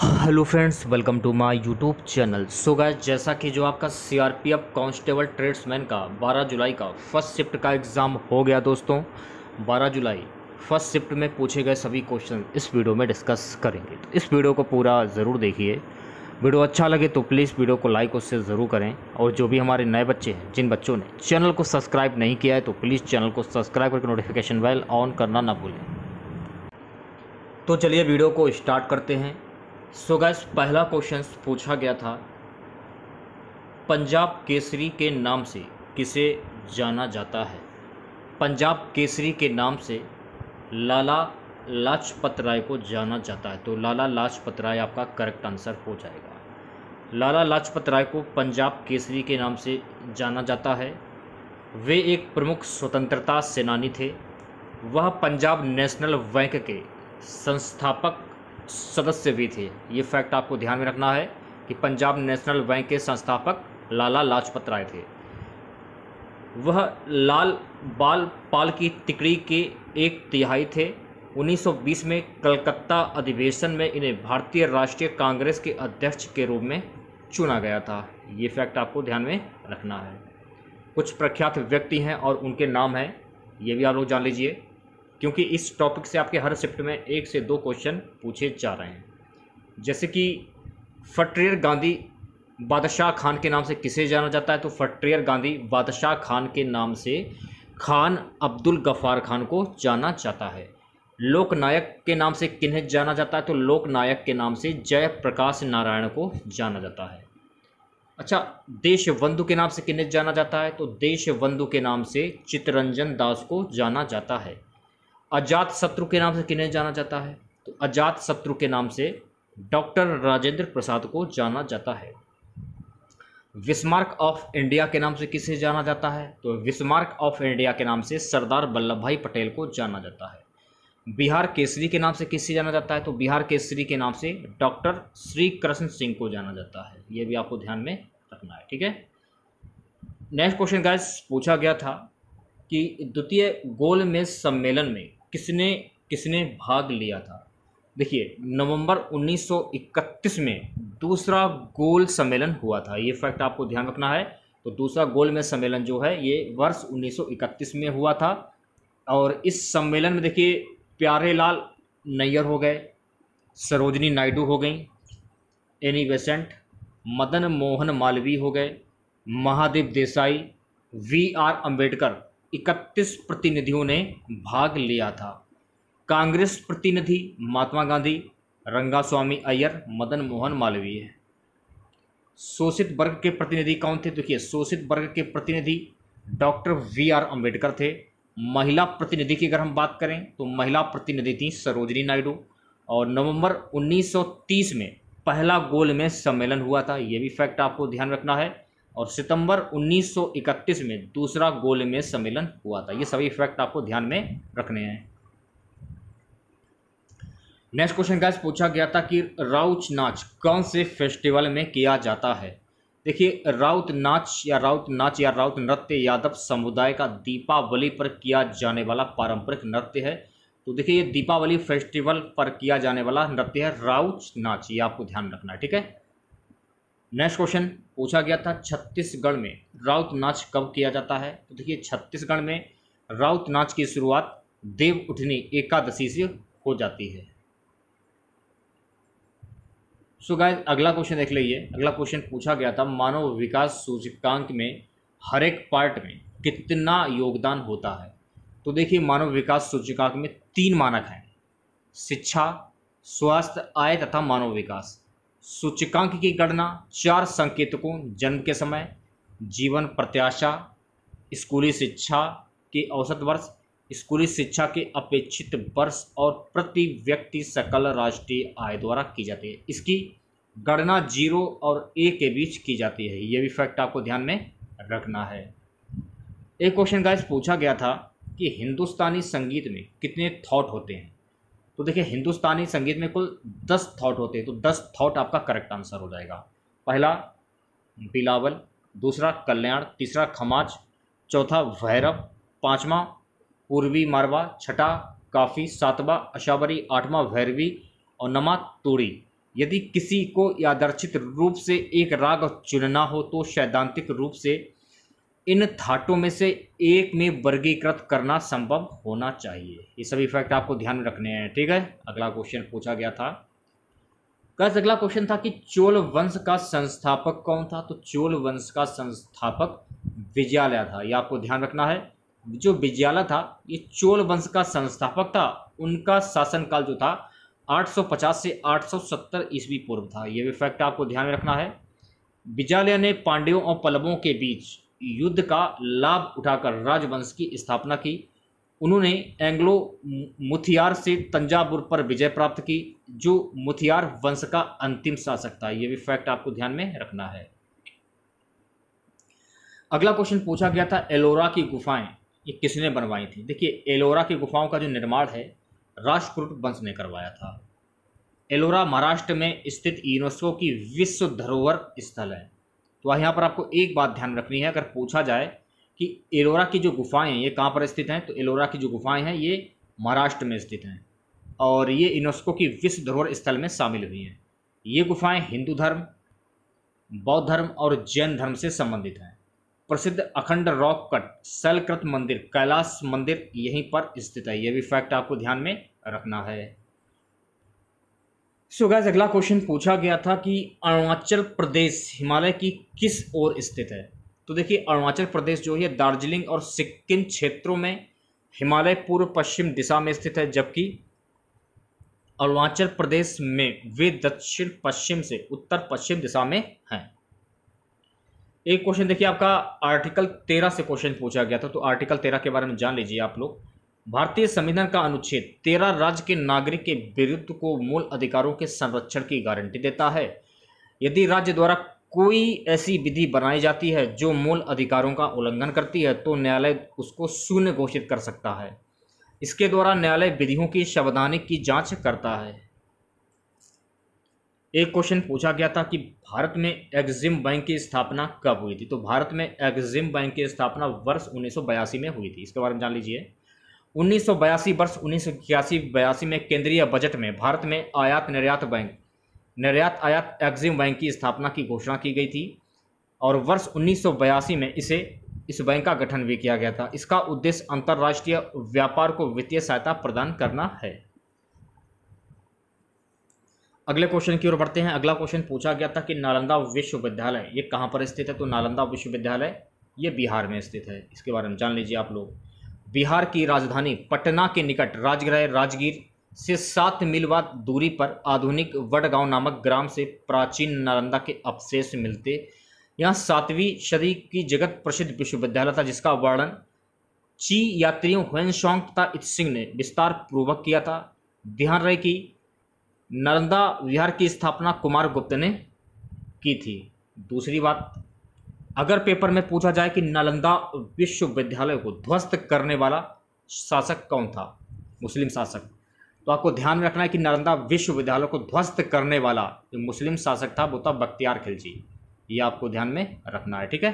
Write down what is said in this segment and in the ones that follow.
hello friends welcome to my YouTube channel so guy जैसा कि जो आपका सीआरपीएफ कांस्टेबल ट्रेड्समैन का 12 जुलाई का फर्स्ट शिफ्ट का एग्ज़ाम हो गया दोस्तों 12 जुलाई फर्स्ट शिफ्ट में पूछे गए सभी क्वेश्चन इस वीडियो में डिस्कस करेंगे तो इस वीडियो को पूरा ज़रूर देखिए वीडियो अच्छा लगे तो प्लीज़ वीडियो को लाइक और शेयर ज़रूर करें और जो भी हमारे नए बच्चे हैं जिन बच्चों ने चैनल को सब्सक्राइब नहीं किया है तो प्लीज़ चैनल को सब्सक्राइब करके नोटिफिकेशन बेल ऑन करना ना भूलें तो चलिए वीडियो को स्टार्ट करते हैं सो गैस पहला क्वेश्चन पूछा गया था पंजाब केसरी के नाम से किसे जाना जाता है पंजाब केसरी के नाम से लाला लाजपत राय को जाना जाता है तो लाला लाजपत राय आपका करेक्ट आंसर हो जाएगा लाला लाजपत राय को पंजाब केसरी के नाम से जाना जाता है वे एक प्रमुख स्वतंत्रता सेनानी थे वह पंजाब नेशनल बैंक के संस्थापक सदस्य भी थे ये फैक्ट आपको ध्यान में रखना है कि पंजाब नेशनल बैंक के संस्थापक लाला लाजपत राय थे वह लाल बाल पाल की तिकड़ी के एक तिहाई थे 1920 में कलकत्ता अधिवेशन में इन्हें भारतीय राष्ट्रीय कांग्रेस के अध्यक्ष के रूप में चुना गया था ये फैक्ट आपको ध्यान में रखना है कुछ प्रख्यात व्यक्ति हैं और उनके नाम हैं ये भी आप लोग जान लीजिए क्योंकि इस टॉपिक से आपके हर शिफ्ट में एक से दो क्वेश्चन पूछे जा रहे हैं जैसे कि फटरियर गांधी बादशाह खान के नाम से किसे जाना जाता है तो फटरियर गांधी बादशाह खान के नाम से खान अब्दुल गफ़ार खान को जाना जाता है लोकनायक के नाम से किन्हें जाना जाता है तो लोकनायक के नाम से जयप्रकाश नारायण को जाना जाता है अच्छा देशबंधु के नाम से किन्हें जाना जाता है तो देशबंधु के नाम से चितरंजन दास को जाना जाता है अजात शत्रु के नाम से किन्हें जाना जाता है तो अजात शत्रु के नाम से डॉक्टर राजेंद्र प्रसाद को जाना जाता है विस्मार्क ऑफ इंडिया के नाम से किसे जाना जाता है तो विस्मार्क ऑफ इंडिया के नाम से सरदार वल्लभ भाई पटेल को जाना जाता है बिहार केसरी के नाम से किससे जाना जाता है तो बिहार केसरी के नाम से डॉक्टर श्री कृष्ण सिंह को जाना जाता है ये भी आपको ध्यान में रखना है ठीक है नेक्स्ट क्वेश्चन गैस पूछा गया था कि द्वितीय गोलमेज सम्मेलन में किसने किसने भाग लिया था देखिए नवंबर 1931 में दूसरा गोल सम्मेलन हुआ था ये फैक्ट आपको ध्यान रखना है तो दूसरा गोल में सम्मेलन जो है ये वर्ष 1931 में हुआ था और इस सम्मेलन में देखिए प्यारेलाल नैयर हो गए सरोजनी नायडू हो गई एनी बेसेंट मदन मोहन मालवीय हो गए महादेव देसाई वी आर अम्बेडकर इकतीस प्रतिनिधियों ने भाग लिया था कांग्रेस प्रतिनिधि महात्मा गांधी रंगास्वामी अय्यर मदन मोहन मालवीय शोषित वर्ग के प्रतिनिधि कौन थे देखिए शोषित वर्ग के प्रतिनिधि डॉक्टर वी आर अम्बेडकर थे महिला प्रतिनिधि की अगर हम बात करें तो महिला प्रतिनिधि थी सरोजनी नायडू और नवंबर 1930 में पहला गोल में सम्मेलन हुआ था यह भी फैक्ट आपको ध्यान रखना है और सितंबर 1931 में दूसरा गोलमेज सम्मेलन हुआ था ये सभी फैक्ट आपको ध्यान में रखने हैं नेक्स्ट क्वेश्चन का पूछा गया था कि राउच नाच कौन से फेस्टिवल में किया जाता है देखिए राउत नाच या राउत नाच या राउत नृत्य यादव समुदाय का दीपावली पर किया जाने वाला पारंपरिक नृत्य है तो देखिए ये दीपावली फेस्टिवल पर किया जाने वाला नृत्य है राउच नाच ये आपको ध्यान रखना है ठीक है नेक्स्ट क्वेश्चन पूछा गया था छत्तीसगढ़ में राउत नाच कब किया जाता है तो देखिए छत्तीसगढ़ में राउत नाच की शुरुआत देव उठनी एकादशी से हो जाती है सो गाय अगला क्वेश्चन देख लीजिए अगला क्वेश्चन पूछा गया था मानव विकास सूचकांक में हर एक पार्ट में कितना योगदान होता है तो देखिए मानव विकास सूचकांक में तीन मानक हैं शिक्षा स्वास्थ्य आय तथा मानव विकास सूचकांक की गणना चार संकेतकों जन्म के समय जीवन प्रत्याशा स्कूली शिक्षा के औसत वर्ष स्कूली शिक्षा के अपेक्षित वर्ष और प्रति व्यक्ति सकल राष्ट्रीय आय द्वारा की जाती है इसकी गणना जीरो और ए के बीच की जाती है ये भी फैक्ट आपको ध्यान में रखना है एक क्वेश्चन गाइस पूछा गया था कि हिंदुस्तानी संगीत में कितने थॉट होते हैं तो देखिए हिंदुस्तानी संगीत में कुल दस थॉट होते हैं तो दस थॉट आपका करेक्ट आंसर हो जाएगा पहला बिलावल दूसरा कल्याण तीसरा खमाज चौथा भैरव पांचवा पूर्वी मारवा छठा काफ़ी सातवा अशावरी आठवां भैरवी और नमा तोड़ी यदि किसी को यादर्शित रूप से एक राग चुनना हो तो सैद्धांतिक रूप से इन थाटों में से एक में वर्गीकृत करना संभव होना चाहिए ये सभी फैक्ट आपको ध्यान में रखने हैं ठीक है अगला क्वेश्चन पूछा गया था कस अगला क्वेश्चन था कि चोल वंश का संस्थापक कौन था तो चोल वंश का संस्थापक विजयालय था ये आपको ध्यान रखना है जो विजयालय था ये चोल वंश का संस्थापक था उनका शासनकाल जो था 850 से 870 ईस्वी पूर्व था ये भी फैक्ट आपको ध्यान में रखना है विजयालय ने पांडवों और पल्लवों के बीच युद्ध का लाभ उठाकर राजवंश की स्थापना की उन्होंने एंग्लो मुथियार से तंजावुर पर विजय प्राप्त की जो मुथियार वंश का अंतिम शासक था यह भी फैक्ट आपको ध्यान में रखना है अगला क्वेश्चन पूछा गया था एलोरा की गुफाएं ये किसने बनवाई थी देखिए एलोरा की गुफाओं का जो निर्माण है राष्ट्रकुट वंश ने करवाया था एलोरा महाराष्ट्र में स्थित यूनेस्को की विश्व धरोहर स्थल है तो यहाँ पर आपको एक बात ध्यान रखनी है अगर पूछा जाए कि एलोरा की जो गुफाएं ये कहाँ पर स्थित हैं तो एलोरा की जो गुफाएं हैं ये महाराष्ट्र में स्थित हैं और ये यूनेस्को की विश्व धरोहर स्थल में शामिल हुई हैं ये गुफाएं हिंदू धर्म बौद्ध धर्म और जैन धर्म से संबंधित हैं प्रसिद्ध अखंड रॉक कट सलकृत मंदिर कैलाश मंदिर यहीं पर स्थित है ये भी फैक्ट आपको ध्यान में रखना है सो गैस अगला क्वेश्चन पूछा गया था कि अरुणाचल प्रदेश हिमालय की किस ओर स्थित है तो देखिए अरुणाचल प्रदेश जो है दार्जिलिंग और सिक्किम क्षेत्रों में हिमालय पूर्व पश्चिम दिशा में स्थित है जबकि अरुणाचल प्रदेश में वे दक्षिण पश्चिम से उत्तर पश्चिम दिशा में हैं एक क्वेश्चन देखिए आपका आर्टिकल तेरह से क्वेश्चन पूछा गया था तो आर्टिकल तेरह के बारे में जान लीजिए आप लोग भारतीय संविधान का अनुच्छेद तेरह राज्य के नागरिक के विरुद्ध को मूल अधिकारों के संरक्षण की गारंटी देता है यदि राज्य द्वारा कोई ऐसी विधि बनाई जाती है जो मूल अधिकारों का उल्लंघन करती है तो न्यायालय उसको शून्य घोषित कर सकता है इसके द्वारा न्यायालय विधियों की संवैधानिक की जांच करता है एक क्वेश्चन पूछा गया था कि भारत में एग्जिम बैंक की स्थापना कब हुई थी तो भारत में एग्जिम बैंक की स्थापना वर्ष उन्नीस में हुई थी इसके बारे में जान लीजिए उन्नीस वर्ष उन्नीस सौ में केंद्रीय बजट में भारत में आयात निर्यात बैंक निर्यात आयात एक्जिम बैंक की स्थापना की घोषणा की गई थी और वर्ष उन्नीस में इसे इस बैंक का गठन भी किया गया था इसका उद्देश्य अंतर्राष्ट्रीय व्यापार को वित्तीय सहायता प्रदान करना है अगले क्वेश्चन की ओर बढ़ते हैं अगला क्वेश्चन पूछा गया था कि नालंदा विश्वविद्यालय ये कहाँ पर स्थित है तो नालंदा विश्वविद्यालय ये बिहार में स्थित है इसके बारे में जान लीजिए आप लोग बिहार की राजधानी पटना के निकट राजगृह राजगीर से सात मील बाद दूरी पर आधुनिक वडगांव नामक ग्राम से प्राचीन नालंदा के अवशेष मिलते यहाँ सातवीं सदी की जगत प्रसिद्ध विश्वविद्यालय था जिसका वर्णन ची यात्रियों हुएनशोंग तथा इत सिंह ने विस्तार पूर्वक किया था ध्यान रहे कि नालंदा विहार की स्थापना कुमार गुप्त ने की थी दूसरी बात अगर पेपर में पूछा जाए कि नालंदा विश्वविद्यालय को ध्वस्त करने वाला शासक कौन था मुस्लिम शासक तो आपको ध्यान में रखना है कि नालंदा विश्वविद्यालय को ध्वस्त करने वाला जो मुस्लिम शासक था वो था बख्तियार खिलजी ये आपको ध्यान में रखना है ठीक है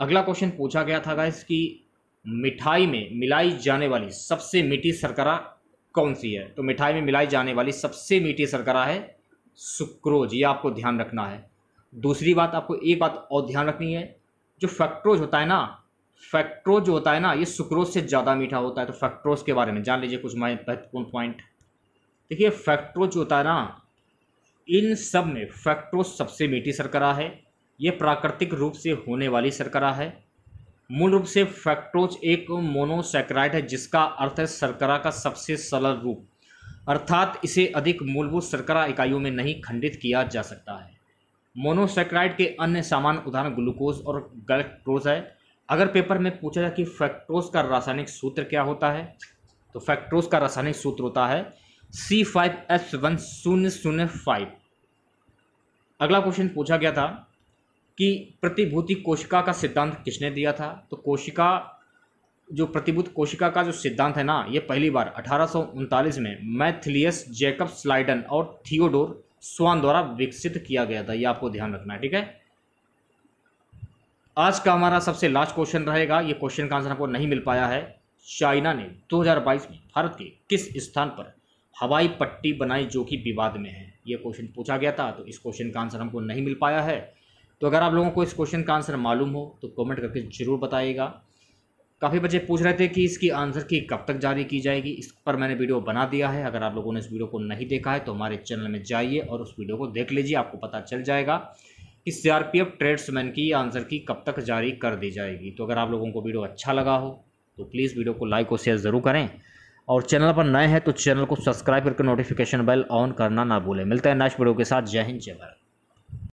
अगला क्वेश्चन पूछा गया था गाइस कि मिठाई में मिलाई जाने वाली सबसे मीठी सरकरा कौन सी है तो मिठाई में मिलाई जाने वाली सबसे मीठी सरकरा है सुक्रोज ये आपको ध्यान रखना है दूसरी बात आपको एक बात और ध्यान रखनी है जो फैक्ट्रोज होता है ना फैक्ट्रोज जो होता है ना ये सुक्रोज से ज़्यादा मीठा होता है तो फैक्ट्रोज के बारे में जान लीजिए कुछ महत्वपूर्ण पॉइंट देखिए फैक्ट्रोज होता है ना इन सब में फैक्ट्रोज सबसे मीठी सरकरा है ये प्राकृतिक रूप से होने वाली सरकरा है मूल रूप से फैक्ट्रोज एक मोनोसेक्राइड है जिसका अर्थ है शर्करा का सबसे सरल रूप अर्थात इसे अधिक मूलभूत शर्करा इकाइयों में नहीं खंडित किया जा सकता है मोनोसेक्राइड के अन्य सामान्य उदाहरण ग्लूकोज और गलेक्ट्रोज है अगर पेपर में पूछा जाए कि फैक्ट्रोज का रासायनिक सूत्र क्या होता है तो फैक्ट्रोज का रासायनिक सूत्र होता है सी फाइव एस वन शून्य शून्य फाइव अगला क्वेश्चन पूछा गया था कि प्रतिभूति कोशिका का सिद्धांत किसने दिया था तो कोशिका जो प्रतिभूत कोशिका का जो सिद्धांत है ना ये पहली बार अठारह में मैथिलियस जैकब स्लाइडन और थियोडोर स्वान द्वारा विकसित किया गया था ये आपको ध्यान रखना है ठीक है आज का हमारा सबसे लास्ट क्वेश्चन रहेगा ये क्वेश्चन का आंसर आपको नहीं मिल पाया है चाइना ने 2022 में भारत के किस स्थान पर हवाई पट्टी बनाई जो कि विवाद में है ये क्वेश्चन पूछा गया था तो इस क्वेश्चन का आंसर हमको नहीं मिल पाया है तो अगर आप लोगों को इस क्वेश्चन का आंसर मालूम हो तो कमेंट करके ज़रूर बताइएगा काफ़ी बच्चे पूछ रहे थे कि इसकी आंसर की कब तक जारी की जाएगी इस पर मैंने वीडियो बना दिया है अगर आप लोगों ने इस वीडियो को नहीं देखा है तो हमारे चैनल में जाइए और उस वीडियो को देख लीजिए आपको पता चल जाएगा कि सी ट्रेड्समैन की आंसर की कब तक जारी कर दी जाएगी तो अगर आप लोगों को वीडियो अच्छा लगा हो तो प्लीज़ वीडियो को लाइक और शेयर ज़रूर करें और चैनल पर नए हैं तो चैनल को सब्सक्राइब करके नोटिफिकेशन बेल ऑन करना ना भूलें मिलता है नेक्स्ट वीडियो के साथ जय हिंद जय भारत